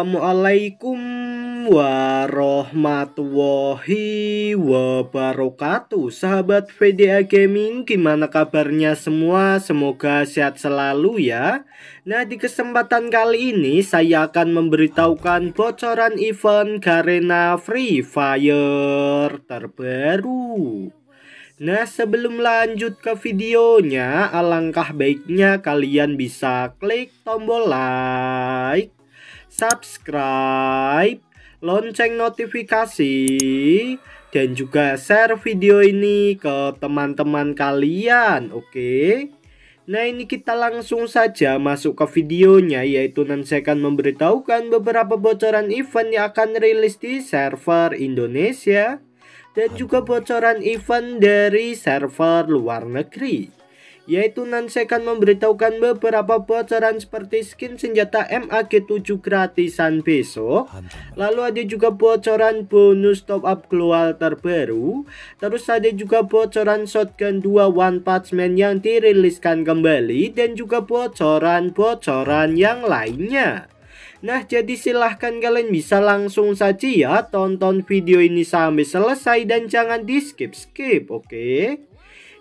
Assalamualaikum warahmatullahi wabarakatuh Sahabat VDA Gaming gimana kabarnya semua semoga sehat selalu ya Nah di kesempatan kali ini saya akan memberitahukan bocoran event Garena Free Fire terbaru Nah sebelum lanjut ke videonya alangkah baiknya kalian bisa klik tombol like subscribe, lonceng notifikasi, dan juga share video ini ke teman-teman kalian, oke? Nah ini kita langsung saja masuk ke videonya yaitu nanti saya akan memberitahukan beberapa bocoran event yang akan rilis di server Indonesia dan juga bocoran event dari server luar negeri yaitu Nansekan memberitahukan beberapa bocoran seperti skin senjata MAG7 gratisan besok. Lalu ada juga bocoran bonus top up global terbaru. Terus ada juga bocoran shotgun 2 One Punch Man yang diriliskan kembali dan juga bocoran-bocoran yang lainnya. Nah jadi silahkan kalian bisa langsung saja ya tonton video ini sampai selesai dan jangan di skip-skip oke? Okay?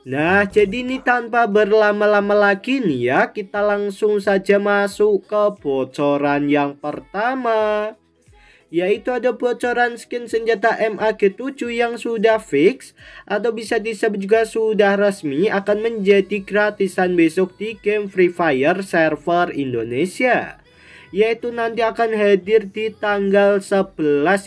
Nah, jadi ini tanpa berlama-lama lagi nih ya, kita langsung saja masuk ke bocoran yang pertama. Yaitu ada bocoran skin senjata MAG7 yang sudah fix atau bisa disebut juga sudah resmi akan menjadi gratisan besok di game Free Fire server Indonesia yaitu nanti akan hadir di tanggal 11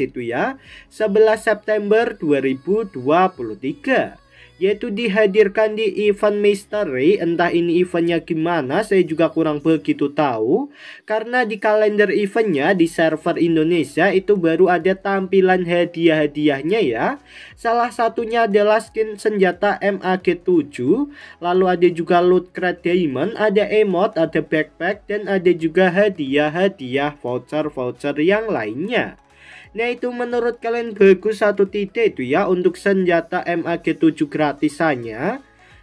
itu ya 11 September 2023 yaitu dihadirkan di event misteri. Entah ini eventnya gimana, saya juga kurang begitu tahu. Karena di kalender eventnya di server Indonesia itu baru ada tampilan hadiah-hadiahnya ya. Salah satunya adalah skin senjata MAG7, lalu ada juga loot crate diamond, ada emote ada backpack, dan ada juga hadiah-hadiah voucher-voucher yang lainnya. Nah itu menurut kalian bagus satu tidak itu ya untuk senjata MAG 7 gratisannya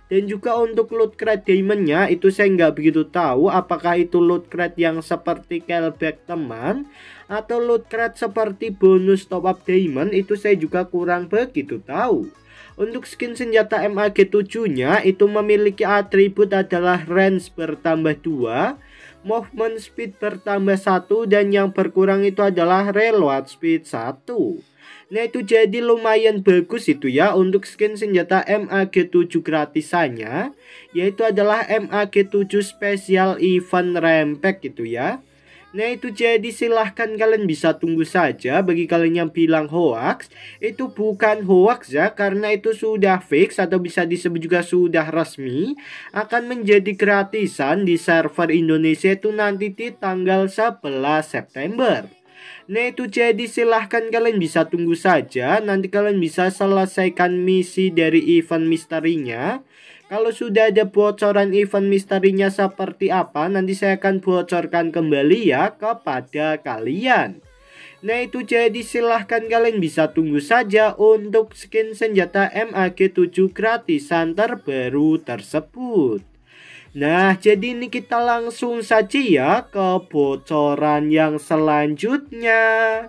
dan juga untuk loot crate diamondnya itu saya nggak begitu tahu apakah itu loot crate yang seperti callback teman atau loot crate seperti bonus top up diamond itu saya juga kurang begitu tahu untuk skin senjata MAG 7 nya itu memiliki atribut adalah range bertambah 2 movement speed bertambah satu dan yang berkurang itu adalah reload speed satu. Nah itu jadi lumayan bagus itu ya untuk skin senjata MAG7 gratisannya yaitu adalah MAG7 Special Event Rampage gitu ya. Nah itu jadi silahkan kalian bisa tunggu saja bagi kalian yang bilang hoax Itu bukan hoax ya karena itu sudah fix atau bisa disebut juga sudah resmi Akan menjadi gratisan di server Indonesia itu nanti di tanggal 11 September Nah itu jadi silahkan kalian bisa tunggu saja. Nanti kalian bisa selesaikan misi dari event misterinya. Kalau sudah ada bocoran event misterinya seperti apa, nanti saya akan bocorkan kembali ya kepada kalian. Nah itu jadi silahkan kalian bisa tunggu saja untuk skin senjata MAG7 gratisan terbaru tersebut. Nah, jadi ini kita langsung saja ya ke bocoran yang selanjutnya,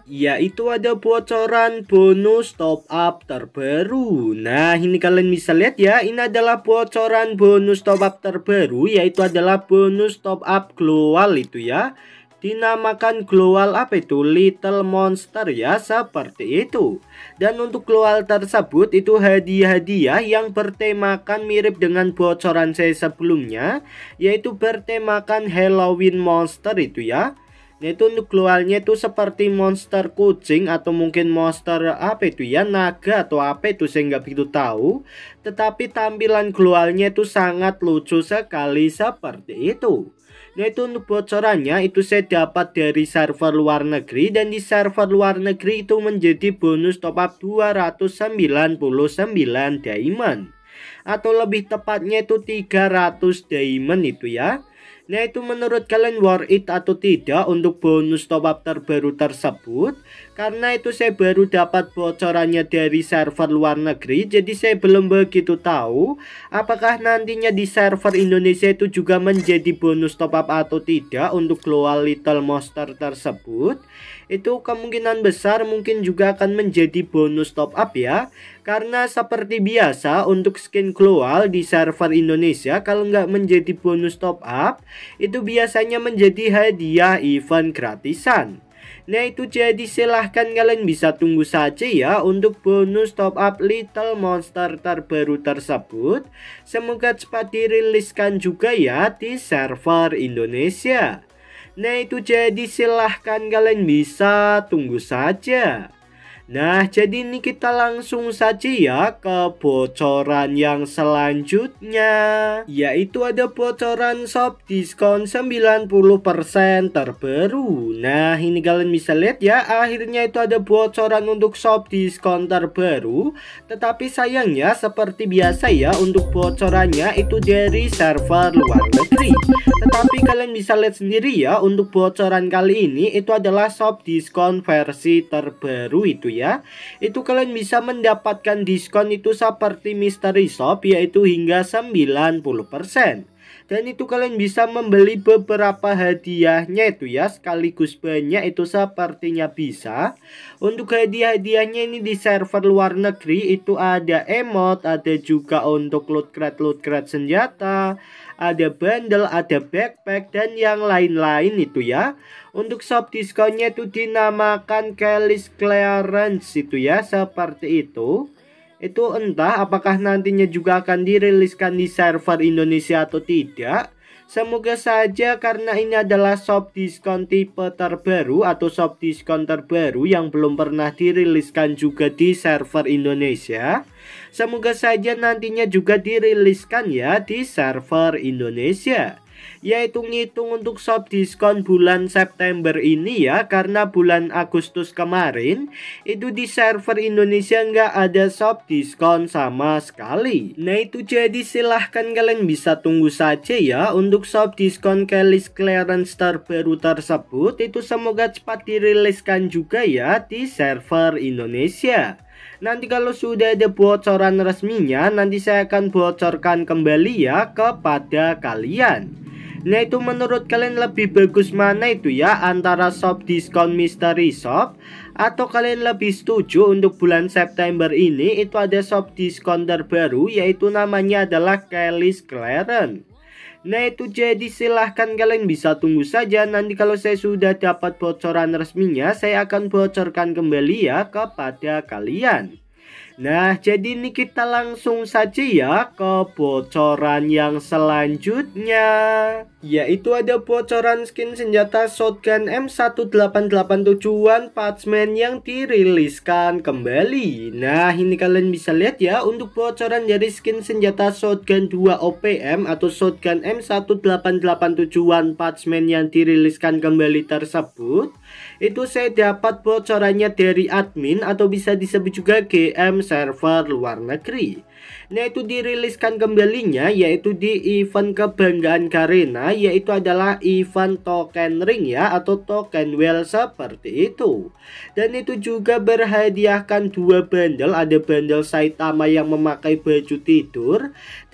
yaitu ada bocoran bonus top up terbaru. Nah, ini kalian bisa lihat ya, ini adalah bocoran bonus top up terbaru, yaitu adalah bonus top up global itu ya dinamakan global apa itu Little Monster ya seperti itu dan untuk global tersebut itu hadiah-hadiah yang bertemakan mirip dengan bocoran saya sebelumnya yaitu bertemakan Halloween Monster itu ya itu keluarnya itu seperti monster kucing atau mungkin monster apa itu ya naga atau apa itu saya nggak begitu tahu. Tetapi tampilan keluarnya itu sangat lucu sekali seperti itu. Nah itu untuk bocorannya itu saya dapat dari server luar negeri dan di server luar negeri itu menjadi bonus top up 299 diamond atau lebih tepatnya itu 300 diamond itu ya Nah itu menurut kalian worth it atau tidak untuk bonus top up terbaru tersebut Karena itu saya baru dapat bocorannya dari server luar negeri Jadi saya belum begitu tahu Apakah nantinya di server Indonesia itu juga menjadi bonus top up atau tidak Untuk Global Little Monster tersebut Itu kemungkinan besar mungkin juga akan menjadi bonus top up ya karena seperti biasa untuk skin global di server Indonesia kalau nggak menjadi bonus top up itu biasanya menjadi hadiah event gratisan. Nah itu jadi silahkan kalian bisa tunggu saja ya untuk bonus top up Little Monster terbaru tersebut. Semoga cepat diriliskan juga ya di server Indonesia. Nah itu jadi silahkan kalian bisa tunggu saja. Nah, jadi ini kita langsung saja ya ke bocoran yang selanjutnya. Yaitu ada bocoran shop diskon 90% terbaru. Nah, ini kalian bisa lihat ya, akhirnya itu ada bocoran untuk shop diskon terbaru. Tetapi sayangnya seperti biasa ya, untuk bocorannya itu dari server luar negeri. Tetapi kalian bisa lihat sendiri ya, untuk bocoran kali ini itu adalah shop diskon versi terbaru itu ya ya itu kalian bisa mendapatkan diskon itu seperti mystery shop yaitu hingga 90% dan itu kalian bisa membeli beberapa hadiahnya itu ya sekaligus banyak itu sepertinya bisa untuk hadiah-hadiahnya ini di server luar negeri itu ada emot ada juga untuk loot crate loot crate senjata ada bundle, ada backpack, dan yang lain-lain itu ya. Untuk shop diskonnya itu dinamakan Kelly's Clearance itu ya, seperti itu. Itu entah apakah nantinya juga akan diriliskan di server Indonesia atau tidak. Semoga saja karena ini adalah soft diskon tipe terbaru atau soft diskon terbaru yang belum pernah diriliskan juga di server Indonesia. Semoga saja nantinya juga diriliskan ya di server Indonesia ya hitung-hitung untuk shop diskon bulan September ini ya karena bulan Agustus kemarin itu di server Indonesia nggak ada shop diskon sama sekali nah itu jadi silahkan kalian bisa tunggu saja ya untuk shop diskon Kelis clearance terbaru tersebut itu semoga cepat diriliskan juga ya di server Indonesia Nanti kalau sudah ada bocoran resminya, nanti saya akan bocorkan kembali ya kepada kalian. Nah itu menurut kalian lebih bagus mana itu ya antara shop diskon mystery shop atau kalian lebih setuju untuk bulan September ini itu ada shop diskon terbaru yaitu namanya adalah Kelly's Clarence. Nah itu jadi silahkan kalian bisa tunggu saja nanti kalau saya sudah dapat bocoran resminya saya akan bocorkan kembali ya kepada kalian. Nah, jadi ini kita langsung saja ya ke bocoran yang selanjutnya yaitu ada bocoran skin senjata shotgun M1887 one Man yang diriliskan kembali nah ini kalian bisa lihat ya untuk bocoran dari skin senjata shotgun 2 OPM atau shotgun M1887 one Man yang diriliskan kembali tersebut itu saya dapat bocorannya dari admin atau bisa disebut juga GM server luar negeri nah itu diriliskan kembalinya yaitu di event kebanggaan karena yaitu adalah event token ring ya atau token well seperti itu. Dan itu juga berhadiahkan dua bundle, ada bundle Saitama yang memakai baju tidur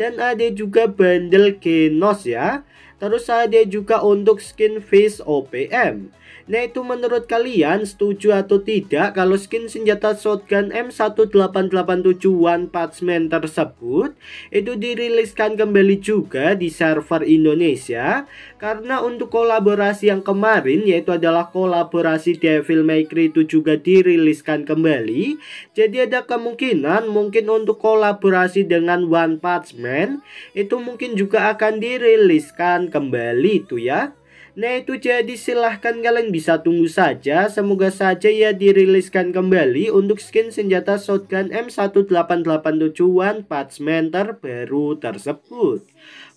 dan ada juga bundle Genos ya. Terus ada juga untuk skin face OPM. Nah itu menurut kalian setuju atau tidak kalau skin senjata shotgun M1887 One Punch Man tersebut itu diriliskan kembali juga di server Indonesia karena untuk kolaborasi yang kemarin yaitu adalah kolaborasi Devil May Cry itu juga diriliskan kembali jadi ada kemungkinan mungkin untuk kolaborasi dengan One Punch Man itu mungkin juga akan diriliskan kembali itu ya. Nah itu jadi silahkan kalian bisa tunggu saja Semoga saja ya diriliskan kembali untuk skin senjata shotgun M1887-an Patsman terbaru tersebut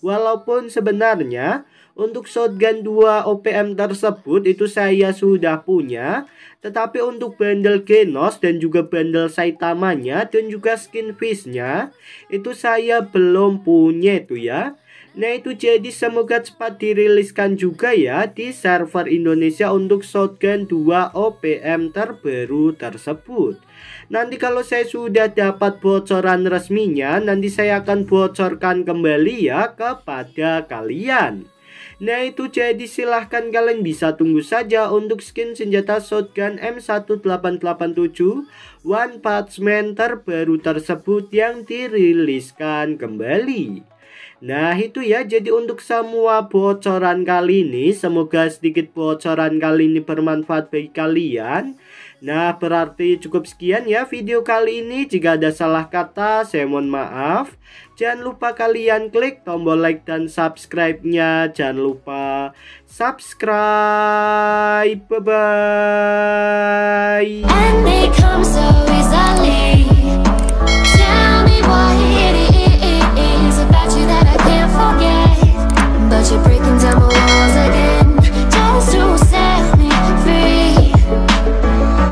Walaupun sebenarnya untuk shotgun 2 OPM tersebut itu saya sudah punya Tetapi untuk bundle Genos dan juga bundle Saitamanya dan juga skin fishnya Itu saya belum punya itu ya Nah itu jadi semoga cepat diriliskan juga ya di server Indonesia untuk Shotgun 2 OPM terbaru tersebut. Nanti kalau saya sudah dapat bocoran resminya nanti saya akan bocorkan kembali ya kepada kalian. Nah itu jadi silahkan kalian bisa tunggu saja untuk skin senjata shotgun M1887 One Punch Man terbaru tersebut yang diriliskan kembali. Nah itu ya jadi untuk semua bocoran kali ini Semoga sedikit bocoran kali ini bermanfaat bagi kalian Nah berarti cukup sekian ya video kali ini Jika ada salah kata saya mohon maaf Jangan lupa kalian klik tombol like dan subscribe-nya Jangan lupa subscribe Bye-bye